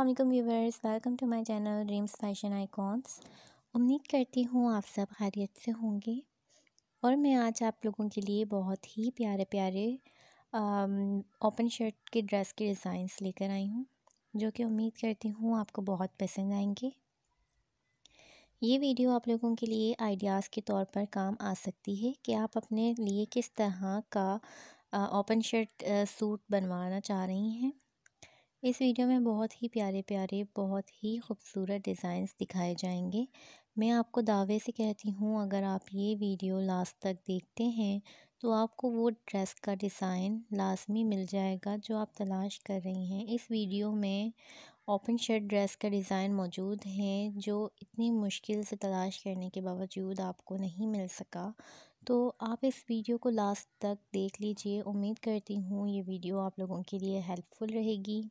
Aslam viewers welcome to my channel Dreams Fashion Icons उम्मीद करती हूँ आप सब खैरियत से होंगे और मैं आज आप लोगों के लिए बहुत ही प्यारे प्यारे ओपन शर्ट के ड्रेस के डिज़ाइंस लेकर आई हूँ जो कि उम्मीद करती हूँ आपको बहुत पसंद आएंगे ये वीडियो आप लोगों के लिए आइडियाज़ के तौर पर काम आ सकती है कि आप अपने लिए किस तरह का ओपन शर्ट सूट बनवाना चाह रही हैं इस वीडियो में बहुत ही प्यारे प्यारे बहुत ही खूबसूरत डिज़ाइंस दिखाए जाएंगे मैं आपको दावे से कहती हूँ अगर आप ये वीडियो लास्ट तक देखते हैं तो आपको वो ड्रेस का डिज़ाइन लाजमी मिल जाएगा जो आप तलाश कर रही हैं इस वीडियो में ओपन शर्ट ड्रेस का डिज़ाइन मौजूद है जो इतनी मुश्किल से तलाश करने के बावजूद आपको नहीं मिल सका तो आप इस वीडियो को लास्ट तक देख लीजिए उम्मीद करती हूँ ये वीडियो आप लोगों के लिए हेल्पफुल रहेगी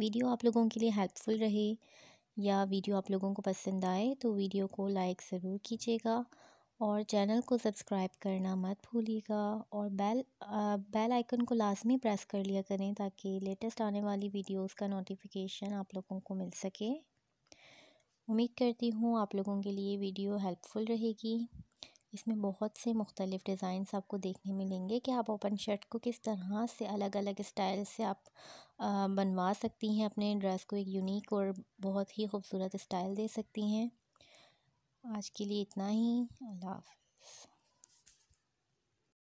वीडियो आप लोगों के लिए हेल्पफुल रहे या वीडियो आप लोगों को पसंद आए तो वीडियो को लाइक ज़रूर कीजिएगा और चैनल को सब्सक्राइब करना मत भूलिएगा और बेल आ, बेल आइकन को लाजमी प्रेस कर लिया करें ताकि लेटेस्ट आने वाली वीडियोस का नोटिफिकेशन आप लोगों को मिल सके उम्मीद करती हूँ आप लोगों के लिए वीडियो हेल्पफुल रहेगी इसमें बहुत से मुख्तलिफ़ डिज़ाइंस आपको देखने मिलेंगे कि आप ओपन शर्ट को किस तरह से अलग अलग स्टाइल से आप बनवा सकती हैं अपने ड्रेस को एक यूनिक और बहुत ही खूबसूरत स्टाइल दे सकती हैं आज के लिए इतना ही अल्लाह हाफ़